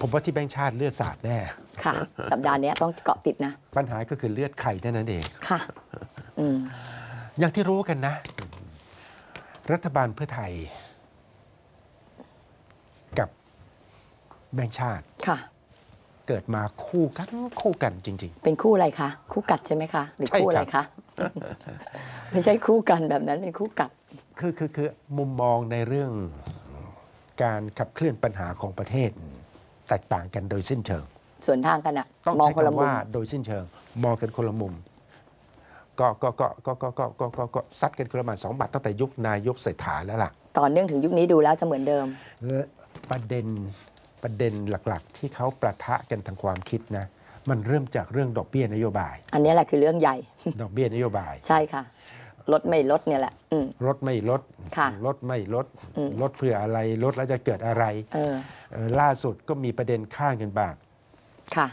ผมว่าที่แบงค์ชาติเลือดสาดแน่ ค่ะ สัปดาห์นี้ต้องเกาะติดนะ ปัญหาก็คือเลือดไข่นั่นเอง ค่ะอย่างที่รู้กันนะ รัฐบาลเพื่อไทย กับแบงค์ชาติค่ะเกิดมาคู่กันคู่กันจริง ๆ เป็นคู่อะไรคะคู่กัดใช่ไหมคะหรือคู่อะไรคะไม่ใช่คู่กันแบบนั้นเป็นคู่กัด คือคือคือมุมมองในเรื่องการขับเคลื่อนปัญหาของประเทศแตกต่างกันโดยสิ้นเชิง ส่วนทางกันอะต้องมองคนละมุมว่า โดยสิ้นเชิงมองกันคนละมุม ก็ก็ก็ก็ก็ก็ก็ก็ซัดกันคนละมาสองบาทตั้งแต่ยุคนายกเศรษฐาแล้วล่ะต่อเนื่องถึงยุคนี้ดูแล้วจะเหมือนเดิมประเด็นประเด็นหลักๆ ที่เขาประทะกันทางความคิดนะ มันเริ่มจากเรื่องดอกเบี้ยนโยบาย อันนี้แหละคือเรื่องใหญ่ ดอกเบี้ยนโยบาย ใช่ค่ะลดไม่ลดเนี่ยแหละลดไม่ลดลดไม่ลดลดเพื่ออะไรลดแล้วจะเกิดอะไรล่าสุดก็มีประเด็นข้างเงินบาทค่ะ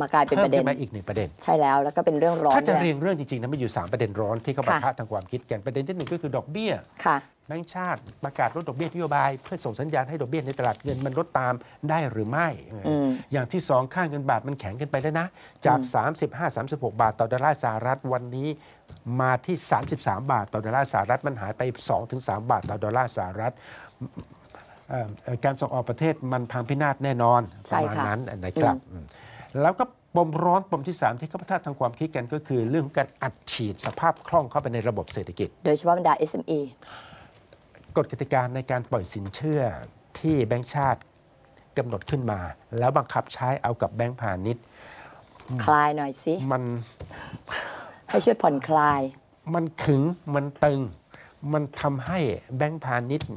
มากลายเป็นประเด็นมาอีกหนึ่งประเด็น ใช่แล้ว แล้วก็เป็นเรื่องร้อนถ้าจะเรียงเรื่องจริงๆนะมันอยู่ 3 ประเด็นร้อนที่เขาปะทะทางความคิดกันประเด็นที่หนึ่งก็คือดอกเบี้ยค่ะแบงก์ชาติประกาศลดดอกเบี้ยนโยบายเพื่อส่งสัญญาณให้ดอกเบี้ยในตลาดเงินมันลดตามได้หรือไม่ อย่างที่สองค่าเงินบาทมันแข็งกันไปแล้วนะ จาก 35 36 บาท ต่อดอลลาร์สหรัฐวันนี้มาที่ 33 บาท ต่อดอลลาร์สหรัฐมันหายไป 2-3 บาทต่อดอลลาร์สหรัฐการส่งออกประเทศมันพังพินาศแน่นอนประมาณนั้นนะครับ แล้วก็ปมร้อนปมที่ 3 ที่ขาพัฒนาทางความคิดกัน ก็คือ เรื่องการอัดฉีดสภาพคล่องเข้าไปในระบบเศรษฐกิจ โดยเฉพาะบรรดา SME กฎกติกาในการปล่อยสินเชื่อที่แบงค์ชาติกำหนดขึ้นมา แล้วบังคับใช้เอากับแบงค์พาณิชย์คลายหน่อยสิมันให้ช่วยผ่อนคลาย มันขึงมันตึง มันทำให้แบงค์พาณิชย์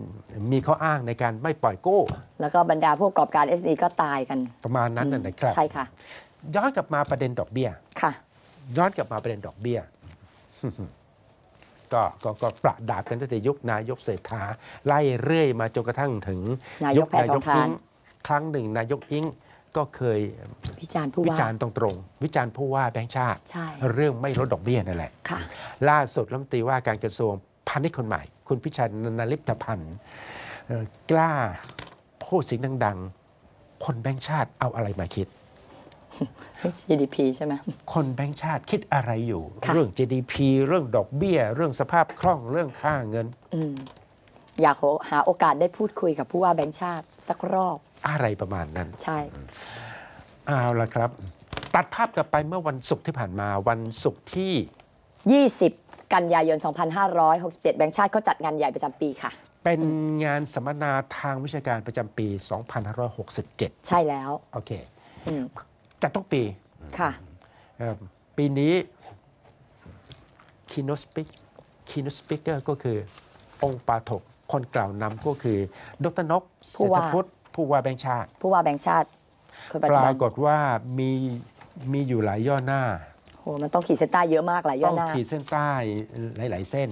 มีข้ออ้างในการไม่ปล่อยกู้ แล้วก็บรรดาผู้ประกอบการ s อ e ก็ตายกัน ประมาณนั้นนะครับ ใช่ค่ะย้อนกลับมาประเด็นดอกเบี้ยค่ะย้อนกลับมาประเด็นดอกเบี้ยก็ก็ก็ประดาบกันตั้งแต่ยุคนายกเศรษฐา ไล่เรื่อยมาจนกระทั่งถึงนายกแพทองทานครั้งหนึ่งนายกอิงก็เคยวิจารณ์ผู้ว่า วิจารณ์ตรงงวิจารณ์ผู้ว่าแบงค์ชาติ เรื่องไม่ลดดอกเบี้ยนั่นแหละล่าสุดรัฐมนตรีว่าการกระทรวงพาณิชย์คนใหม่ คุณพิชัยนลิปตพันธ์กล้าพูดสิ่งดังๆ คนแบงค์ชาติเอาอะไรมาคิด GDP ใช่ไหมคนแบงค์ชาติคิดอะไรอยู่ เรื่อง GDP เรื่องดอกเบี้ย เรื่องสภาพคล่องเรื่องค่าเงิน อยากหาโอกาสได้พูดคุยกับผู้ว่าแบงค์ชาติสักรอบ อะไรประมาณนั้นใช่ เอาละครับ ตัดภาพกลับไปเมื่อวันศุกร์ที่ผ่านมาวันศุกร์ที่ 20 กันยายน 2567 แบงค์ชาติเขาจัดงานใหญ่ประจำปีค่ะ เป็นงานสัมมนาทางวิชาการประจำปี 2567 ใช่แล้วโอเคจัดทุกปี ค่ะ ปีนี้คีโนสปิกคีโนสปิกก็คือองค์ปาถกคนกล่าวนำก็คือดรนกเศรษฐพุทธผู้ว่าแบงชาติ ผู้ว่าแบงชาติปรากฏว่ามีมีอยู่หลายย่อหน้าโหมันต้องขีดเส้นใต้เยอะมากหลายย่อหน้าต้องขีดเส้นใต้หลาย ๆเส้น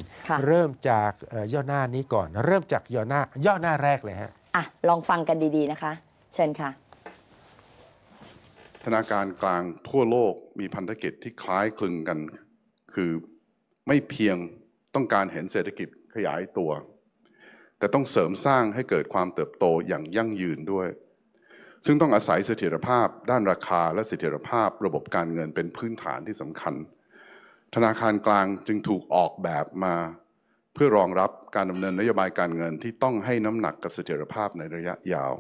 เริ่มจากย่อหน้านี้ก่อน เริ่มจากย่อหน้าย่อหน้าแรกเลยฮะอ่ะลองฟังกันดีๆนะคะ เชิญค่ะธนาคารกลางทั่วโลกมีพันธกิจที่คล้ายคลึงกัน คือ ไม่เพียงต้องการเห็นเศรษฐกิจขยายตัว แต่ต้องเสริมสร้างให้เกิดความเติบโตอย่างยั่งยืนด้วย ซึ่งต้องอาศัยเสถียรภาพด้านราคาและเสถียรภาพระบบการเงินเป็นพื้นฐานที่สำคัญ ธนาคารกลางจึงถูกออกแบบมา เพื่อรองรับการดำเนินนโยบายการเงินที่ต้องให้น้ำหนักกับเสถียรภาพในระยะยาว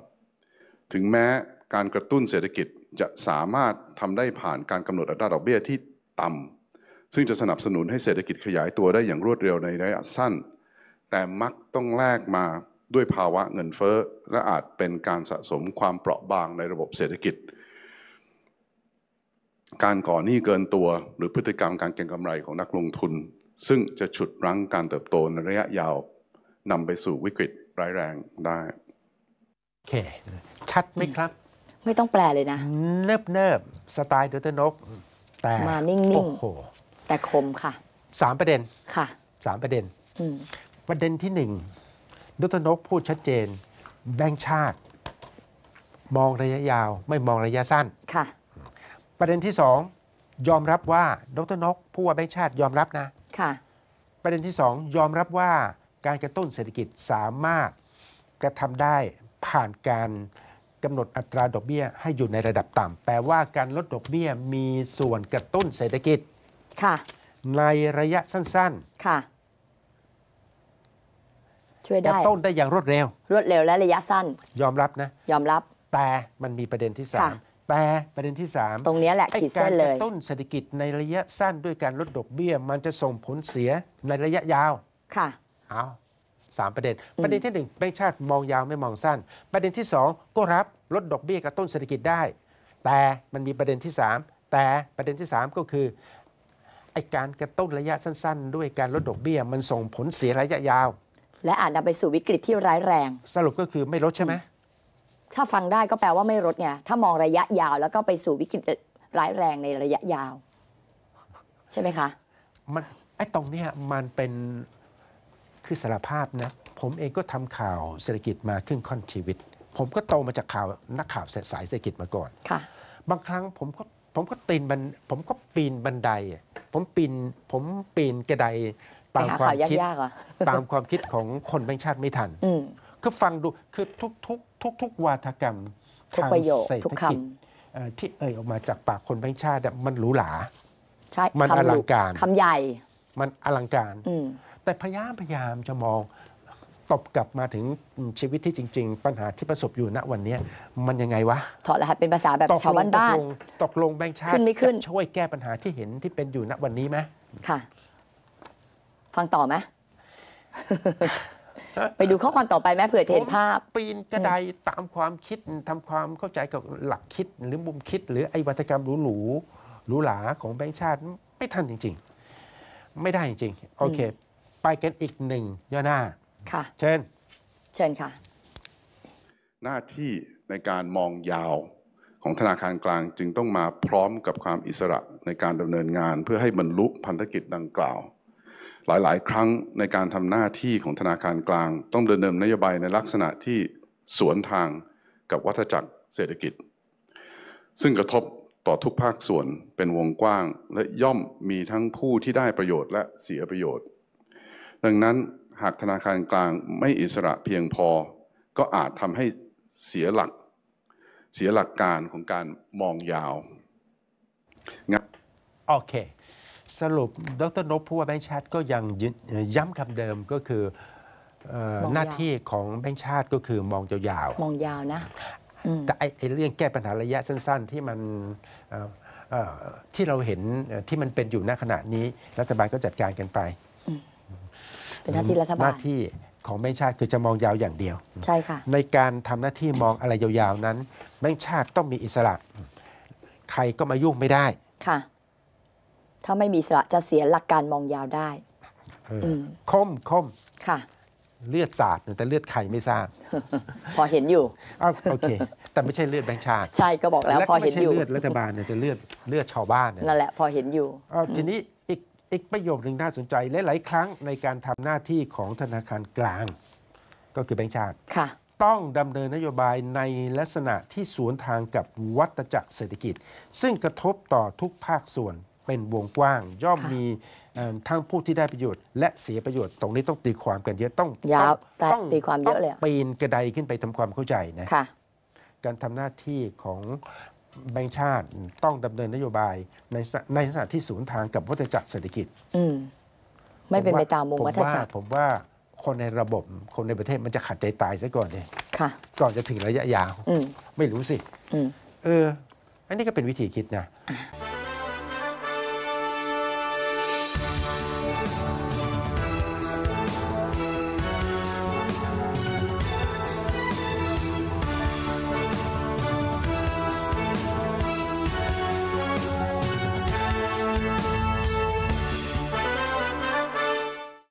ถึงแม้การกระตุ้นเศรษฐกิจจะสามารถทำได้ผ่านการกำหนดอัตราดอกเบี้ยที่ต่ำ ซึ่งจะสนับสนุนให้เศรษฐกิจขยายตัวได้อย่างรวดเร็วในระยะสั้น แต่มักต้องแลกมาด้วยภาวะเงินเฟ้อและอาจเป็นการสะสมความเปราะบางในระบบเศรษฐกิจ การก่อหนี้เกินตัวหรือพฤติกรรมการเก็งกำไรของนักลงทุน ซึ่งจะฉุดรั้งการเติบโต ในระยะยาวนำไปสู่วิกฤตร้ายแรงได้โอเคชัดไหมครับไม่ต้องแปลเลยนะ เนิบเนิบสไตล์ดอรนก แต่ มานิ่งๆ โอ้โห แต่คมค่ะสามประเด็น ค่ะสามประเด็น ประเด็นที่หนึ่งดอรนกพูดชัดเจน แบ่งชาติ มองระยะยาว ไม่มองระยะสั้น ค่ะ ประเด็นที่สองยอมรับว่าดรนกผู้ว่าแบงชาติยอมรับนะ ค่ะ ประเด็นที่สองยอมรับว่าการกระตุ้นเศรษฐกิจสามารถกระทำได้ผ่านการกำหนดอัตราดอกเบี้ยให้อยู่ในระดับต่ำแปลว่าการลดดอกเบี้ยมีส่วนกระตุ้นเศรษฐกิจค่ะ ในระยะสั้นค่ะ ช่วยๆกได้ระตุ้นได้อย่างรวดเร็ว รวดเร็วและระยะสั้น ยอมรับนะ ยอมรับ แต่มันมีประเด็นที่สามแต่ประเด็นที่สามตรงนี้แหละขีดเส้นเลระยตุ้นเศรษฐกิจในระยะสั้นด้วยการลดดอกเบี้ยมันจะส่งผลเสียในระยะยาว ค่ะ เอา3ประเด็นประเด็นที่1แบงค์ชาติมองยาวไม่มองสั้น ประเด็นที่ 2 ก็รับลดดอกเบี้ยกระตุ้นเศรษฐกิจได้ แต่มันมีประเด็นที่ 3 แต่ประเด็นที่ 3 ก็คือ ไอการกระตุ้นระยะสั้นๆ ด้วยการลดดอกเบี้ย มันส่งผลเสียระยะยาว และอาจนำไปสู่วิกฤตที่ร้ายแรง สรุปก็คือไม่ลดใช่ไหมถ้าฟังได้ก็แปลว่าไม่ลดเนี่ยถ้ามองระยะยาวแล้วก็ไปสู่วิกฤตร้ายแรงในระยะยาว ใช่ไหมคะมันไอ้ตรงเนี้ยมันเป็นคือสารภาพนะผมเองก็ทำข่าวเศรษฐกิจมาครึ่งค่อนชีวิต ผมก็โตมาจากข่าวนักข่าวสายเศรษฐกิจมาก่อนค่ะบางครั้งผมก็ผมก็ตีนบันผมก็ปีนบันไดผมปีนผมปีนกระไดตามความคิดตามความคิดของคนแบงชาติไม่ทันก็ฟังดูคือทุกทุกทุกทุกวาทกรรมทางเศรษฐกิจที่เอ่ยออกมาจากปากคนแบงชาติมันหรูหรามันอลังการคำใหญ่มันอลังการแต่พยายามพยายามจะมองตบกลับมาถึงชีวิตที่จริง ๆ ปัญหาที่ประสบอยู่ณวันนี้มันยังไงวะถอดรหัสเป็นภาษาแบบชาวบ้านบ้านตกลงแบงค์ชาติขึ้นไม่ขึ้นช่วยแก้ปัญหาที่เห็นที่เป็นอยู่ณวันนี้ไหมค่ะฟังต่อไหมไปดูข้อความต่อไปแม่เผื่อจะเห็นภาพ ปีนกระไดตามความคิด ทำความเข้าใจกับหลักคิดหรือมุมคิด หรือไอ้วัฒกรรมหรูหรูหรูหราของแบงค์ชาติไม่ทันจริง ๆ ไม่ได้จริงๆโอเคไปกันอีกหนึ่งย่อหน้าค่ะ เชิญเชิญค่ะ หน้าที่ในการมองยาวของธนาคารกลางจึงต้องมาพร้อมกับความอิสระในการดำเนินงานเพื่อให้บรรลุพันธกิจดังกล่าว หลายๆ ครั้งในการทำหน้าที่ของธนาคารกลาง ต้องดำเนินนโยบายในลักษณะที่สวนทางกับวัฏจักรเศรษฐกิจ ซึ่งกระทบต่อทุกภาคส่วน เป็นวงกว้างและย่อมมีทั้งผู้ที่ได้ประโยชน์และเสียประโยชน์ดังนั้นหากธนาคารกลางไม่อิสระเพียงพอก็อาจทำให้เสียหลักเสียหลักการของการมองยาวงั้นโอเค สรุปดรนพผู้ว่าแบงค์ชาติก็ยังย้ำคำเดิมก็คือหน้าที่ของแบงค์ชาติก็คือมองยาว มองยาวนะแต่ไอ้เรื่องแก้ปัญหาระยะสั้น ๆ ที่มันที่เราเห็นที่มันเป็นอยู่ณขณะนี้ รัฐบาลก็จัดการกันไปป็นหน้าที่รัฐบาลหน้าที่ของแม่ชาติคือจะมองยาวอย่างเดียว ใช่ค่ะในการทำหน้าที่มองอะไรยาวๆนั้นแม่ชาติต้องมีอิสระ ใครก็มายุ่งไม่ได้ค่ะถ้าไม่มีอิสระจะเสียหลักการมองยาวได้คมคมค่ะ เลือดสาดแต่เลือดไข่ไม่ทราบพอเห็นอยู่อ้าวโอเคแต่ไม่ใช่เลือดแบงค์ชาติ ใช่ก็บอกแล้ว พอเห็นอยู่เลือดรัฐบาลเนี่ยแต่เลือดเลือดชาวบ้านนั่นแหละ พอเห็นอยู่ทีนี้อีกอีกประโยคหนึ่งน่าสนใจหลายๆครั้งในการทำหน้าที่ของธนาคารกลาง ก็คือแบงค์ชาติ ต้องดำเนินนโยบายในลักษณะที่สวนทางกับวัตจักรเศรษฐกิจ ซึ่งกระทบต่อทุกภาคส่วนเป็นวงกว้างย่อมมีทั้งผู้ที่ได้ประโยชน์ และเสียประโยชน์ตรงนี้ต้องตีความกันเยอะ ต้องยาวต้องตีความเยอะเลยปีนกระไดขึ้นไปทำความเข้าใจนะการทำหน้าที่ของแบงค์ชาติต้องดำเนินนโยบายในในลักษณะที่ศูนย์ทางกับวัฏจักรเศรษฐกิจไม่เป็นไปตามวงวัฏจักรผมว่าคนในระบบคนในประเทศมันจะขัดใจตายซะก่อนเลยก่อนจะถึงระยะยาวไม่รู้สิเออ อันนี้ก็เป็นวิธีคิดนะ